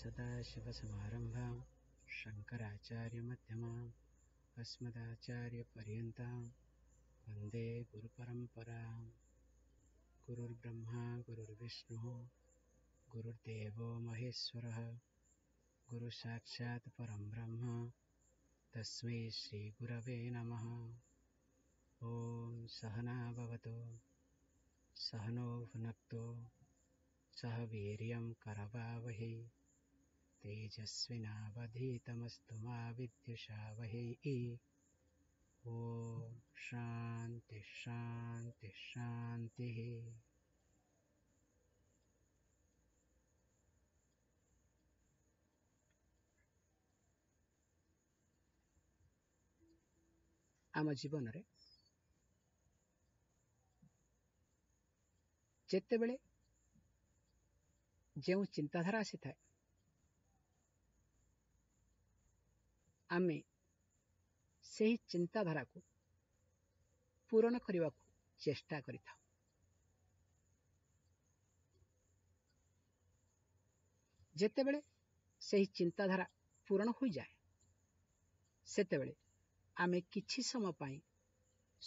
सदाशिवसमारम्भां शङ्कराचार्यमध्यमाम् अस्मदाचार्यपर्यन्तां वन्दे गुरुपरम्परां गुरुर्ब्रह्मा गुरुर्विष्णुः गुरुर्देवो महेश्वरः गुरुसाक्षात् परं ब्रह्म तस्मै श्रीगुरवे नमः ॐ सहना भवतु सहनो भुनक्तु सह वीर्यं करवावहि ಓ ತೇಜಸ್ವಿಧೀತು ಮಾಧ್ಯ ಆಮ ಜೀವನ ಜತೆ ಜಿಂತಧಾರಾ ಆಯ ଆମେ ସେହି ଚିନ୍ତାଧାରାକୁ ପୂରଣ କରିବାକୁ ଚେଷ୍ଟା କରିଥାଉ ଯେତେବେଳେ ସେହି ଚିନ୍ତାଧାରା ପୂରଣ ହୋଇଯାଏ ସେତେବେଳେ ଆମେ କିଛି ସମୟ ପାଇଁ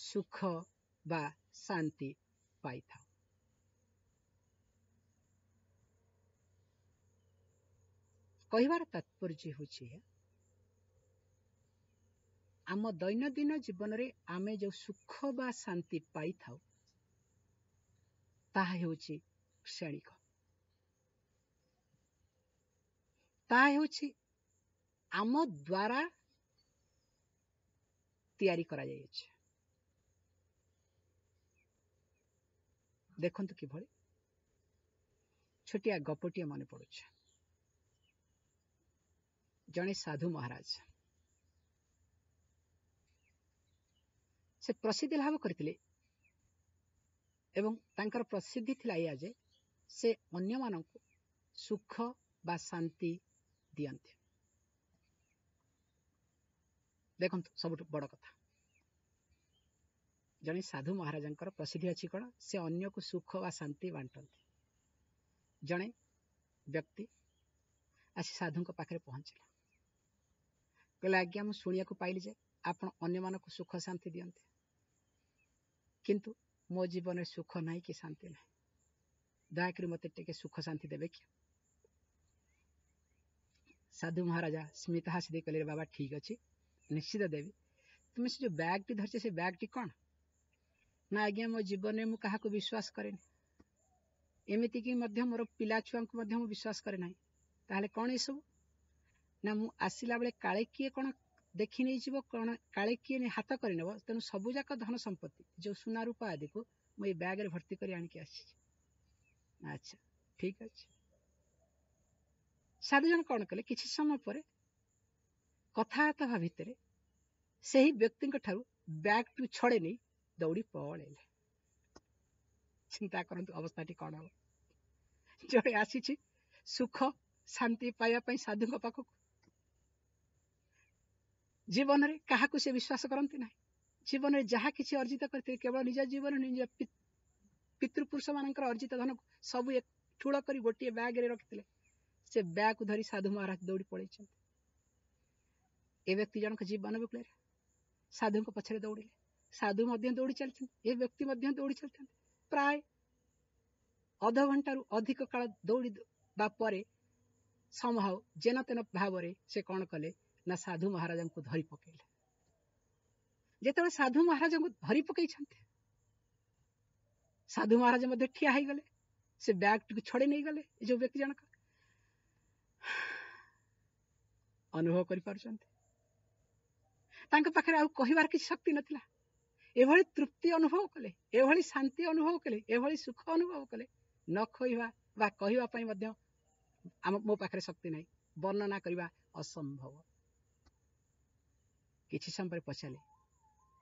ସୁଖ ବା ଶାନ୍ତି ପାଇଥାଉ କହିବାର ତାତ୍ପର୍ଯ୍ୟ ହେଉଛି ଏହା ଆମ ଦୈନନ୍ଦିନ ଜୀବନରେ ଆମେ ଯେଉଁ ସୁଖ ବା ଶାନ୍ତି ପାଇଥାଉ ତାହା ହେଉଛି କ୍ଷଣିକ ତାହା ହେଉଛି ଆମ ଦ୍ୱାରା ତିଆରି କରାଯାଇଅଛି ଦେଖନ୍ତୁ କିଭଳି ଛୋଟିଆ ଗପଟିଏ ମନେ ପଡ଼ୁଛି ଜଣେ ସାଧୁ ମହାରାଜ ସେ ପ୍ରସିଦ୍ଧି ଲାଭ କରିଥିଲେ ଏବଂ ତାଙ୍କର ପ୍ରସିଦ୍ଧି ଥିଲା ଏହା ଯେ ସେ ଅନ୍ୟମାନଙ୍କୁ ସୁଖ ବା ଶାନ୍ତି ଦିଅନ୍ତି ଦେଖନ୍ତୁ ସବୁଠୁ ବଡ଼ କଥା ଜଣେ ସାଧୁ ମହାରାଜାଙ୍କର ପ୍ରସିଦ୍ଧି ଅଛି କ'ଣ ସେ ଅନ୍ୟକୁ ସୁଖ ବା ଶାନ୍ତି ବାଣ୍ଟନ୍ତି ଜଣେ ବ୍ୟକ୍ତି ଆସି ସାଧୁଙ୍କ ପାଖରେ ପହଞ୍ଚିଲା କହିଲେ ଆଜ୍ଞା ମୁଁ ଶୁଣିବାକୁ ପାଇଲି ଯେ ଆପଣ ଅନ୍ୟମାନଙ୍କୁ ସୁଖ ଶାନ୍ତି ଦିଅନ୍ତି किंतु मो जीवन सुख ना कि शांति ना दयाक मत सुख शांति देवे कि साधु महाराजा स्मित हासिदी कह बाबा ठीक अच्छे निश्चित देवी तुम्हें से जो बैग टी धरचे से बैग टी कौन ना आज्ञा मो जीवन में मुझे विश्वास कैनि एमती मोर पा छुआ विश्वास कैना कौन ये सब ना मुसला बेले काले किए कौन ଦେଖି ନେଇଯିବ କ'ଣ କାଳେ କିଏ ନେଇ ହାତ କରିନେବ ତେଣୁ ସବୁଯାକ ଧନ ସମ୍ପତ୍ତି ଯେଉଁ ସୁନା ରୂପା ଆଦିକୁ ମୁଁ ଏଇ ବ୍ୟାଗ୍ରେ ଭର୍ତ୍ତି କରି ଆଣିକି ଆସିଛି ଆଚ୍ଛା ଠିକ୍ ଅଛି ସାଧୁ ଜଣ କ'ଣ କଲେ କିଛି ସମୟ ପରେ କଥାବାର୍ତ୍ତା ଭିତରେ ସେହି ବ୍ୟକ୍ତିଙ୍କ ବ୍ୟକ୍ତିଙ୍କଠାରୁ ବ୍ୟାଗ୍ଟି ଛଡ଼େ ନେଇ ଦୌଡ଼ି ପଳେଇଲେ ଚିନ୍ତା କରନ୍ତୁ ଅବସ୍ଥାଟି କ'ଣ ହେବ ଜଣେ ଆସିଛି ସୁଖ ଶାନ୍ତି ପାଇବା ପାଇଁ ସାଧୁଙ୍କ ପାଖକୁ जीवन में क्या कुछ विश्वास करती ना जीवन में जहाँ किसी अर्जित करते केवल निज जीवन निज पितृपुरुष मान अर्जित धन को सब एक ठूल कर गोटे ब्याग्रे रखी से बैग धरी साधु महाराज दौड़ पलैंट ए व्यक्ति जनक जीवन विप्ल साधु पचर दौड़े साधु दौड़ी चलते ये व्यक्ति दौड़ चलते प्राय अध घंटू अधिक काल दौड़ा पर जेन तेन भाव से कौन कले ना साधु महाराज को धरी पक जो साधु महाराज को धरी पक साधु महाराज मध्य ठिया गले से बैग टी छड़े नहीं गले जो व्यक्ति जनक अनुभव कर कहार किसी शक्ति नाला एभली तृप्ति अनुभव कले शांति अनुभव कले सुख अनुभव कले न कहवा कहवाई मो पाखे शक्ति ना बर्णना करवा असंभव କିଛି ସମୟ ପରେ ପଚାରିଲେ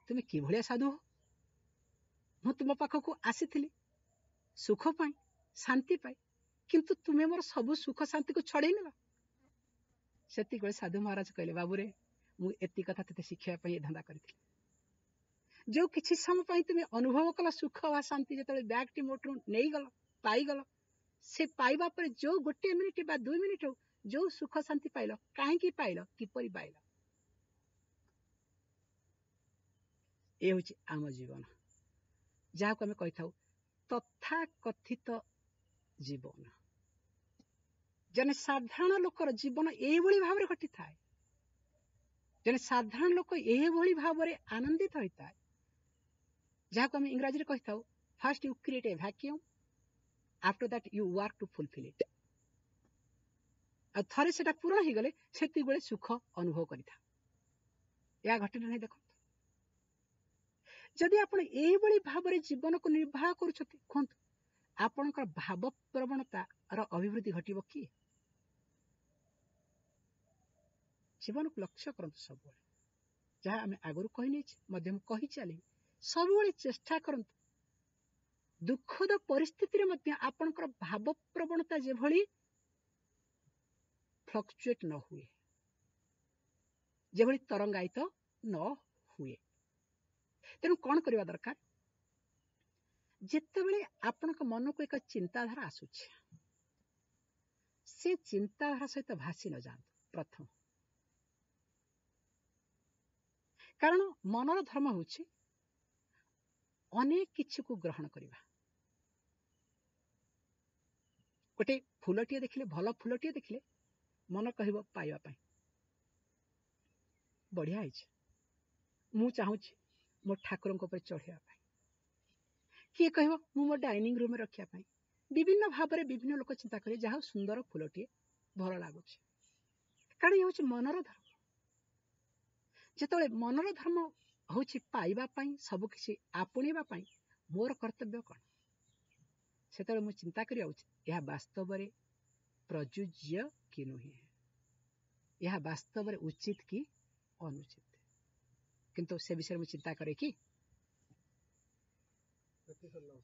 ତୁମେ କିଭଳିଆ ସାଧୁ ହୁଅ ମୁଁ ତୁମ ପାଖକୁ ଆସିଥିଲି ସୁଖ ପାଇଁ ଶାନ୍ତି ପାଇଁ କିନ୍ତୁ ତୁମେ ମୋର ସବୁ ସୁଖ ଶାନ୍ତିକୁ ଛଡ଼େଇ ନେଲ ସେତିକିବେଳେ ସାଧୁ ମହାରାଜ କହିଲେ ବାବୁରେ ମୁଁ ଏତିକି କଥା ତତେ ଶିଖିବା ପାଇଁ ଏ ଧନ୍ଦା କରିଥିଲି ଯେଉଁ କିଛି ସମୟ ପାଇଁ ତୁମେ ଅନୁଭବ କଲ ସୁଖ ବା ଶାନ୍ତି ଯେତେବେଳେ ବ୍ୟାଗ୍ଟି ମୋଟରୁ ନେଇଗଲ ପାଇଗଲ ସେ ପାଇବା ପରେ ଯେଉଁ ଗୋଟିଏ ମିନିଟ୍ ବା ଦୁଇ ମିନିଟ୍ ହଉ ଯେଉଁ ସୁଖ ଶାନ୍ତି ପାଇଲ କାହିଁକି ପାଇଲ କିପରି ପାଇଲ ଏ ହେଉଛି ଆମ ଜୀବନ ଯାହାକୁ ଆମେ କହିଥାଉ ତଥାକଥିତ ଜୀବନ ଜଣେ ସାଧାରଣ ଲୋକର ଜୀବନ ଏଇଭଳି ଭାବରେ ଘଟିଥାଏ ଜଣେ ସାଧାରଣ ଲୋକ ଏହିଭଳି ଭାବରେ ଆନନ୍ଦିତ ହୋଇଥାଏ ଯାହାକୁ ଆମେ ଇଂରାଜୀରେ କହିଥାଉ first you create a vacuum after that you work to fulfil it ଆଉ ଥରେ ସେଇଟା ପୂରଣ ହେଇଗଲେ ସେତିକିବେଳେ ସୁଖ ଅନୁଭବ କରିଥାଉ ଏହା ଘଟିଲା ନାହିଁ ଦେଖ ଯଦି ଆପଣ ଏଇଭଳି ଭାବରେ ଜୀବନକୁ ନିର୍ବାହ କରୁଛନ୍ତି କୁହନ୍ତୁ ଆପଣଙ୍କର ଭାବ ପ୍ରବଣତାର ଅଭିବୃଦ୍ଧି ଘଟିବ କି ଜୀବନକୁ ଲକ୍ଷ୍ୟ କରନ୍ତୁ ସବୁବେଳେ ଯାହା ଆମେ ଆଗରୁ କହି କହିନେଇଛେ ମଧ୍ୟ ମୁଁ କହିଚାଲି ସବୁବେଳେ ଚେଷ୍ଟା କରନ୍ତୁ ଦୁଃଖଦ ପରିସ୍ଥିତିରେ ମଧ୍ୟ ଆପଣଙ୍କର ଭାବ ପ୍ରବଣତା ଯେଭଳି ଫ୍ଲକ୍ଚୁଏଟ୍ ନ ହୁଏ ଯେଭଳି ତରଙ୍ଗାୟିତ ନ ହୁଏ ତେଣୁ କ'ଣ କରିବା ଦରକାର ଯେତେବେଳେ ଆପଣଙ୍କ ମନକୁ ଏକ ଚିନ୍ତାଧାରା ଆସୁଛି ସେ ଚିନ୍ତାଧାରା ସହିତ ଭାସି ନ ଯାଆନ୍ତୁ ପ୍ରଥମ କାରଣ ମନର ଧର୍ମ ହେଉଛି ଅନେକ କିଛିକୁ ଗ୍ରହଣ କରିବା ଗୋଟେ ଫୁଲଟିଏ ଦେଖିଲେ ଭଲ ଫୁଲଟିଏ ଦେଖିଲେ ମନ କହିବ ପାଇବା ପାଇଁ ବଢ଼ିଆ ହେଇଛି ମୁଁ ଚାହୁଁଛି ମୋ ଠାକୁରଙ୍କ ଉପରେ ଚଢ଼ିବା ପାଇଁ କିଏ କହିବ ମୁଁ ମୋ ଡାଇନିଂ ରୁମ୍ରେ ରଖିବା ପାଇଁ ବିଭିନ୍ନ ଭାବରେ ବିଭିନ୍ନ ଲୋକ ଚିନ୍ତା କରିବେ ଯାହା ହଉ ସୁନ୍ଦର ଫୁଲଟିଏ ଭଲ ଲାଗୁଛି କାରଣ ଇଏ ହେଉଛି ମନର ଧର୍ମ ଯେତେବେଳେ ମନର ଧର୍ମ ହେଉଛି ପାଇବା ପାଇଁ ସବୁ କିଛି ଆପଣେଇବା ପାଇଁ ମୋର କର୍ତ୍ତବ୍ୟ କ'ଣ ସେତେବେଳେ ମୁଁ ଚିନ୍ତା କରିବା ଉଚିତ ଏହା ବାସ୍ତବରେ ପ୍ରଯୁଜ୍ୟ କି ନୁହେଁ ଏହା ବାସ୍ତବରେ ଉଚିତ କି ଅନୁଚିତ କିନ୍ତୁ ସେ ବିଷୟରେ ମୁଁ ଚିନ୍ତା କରେ କି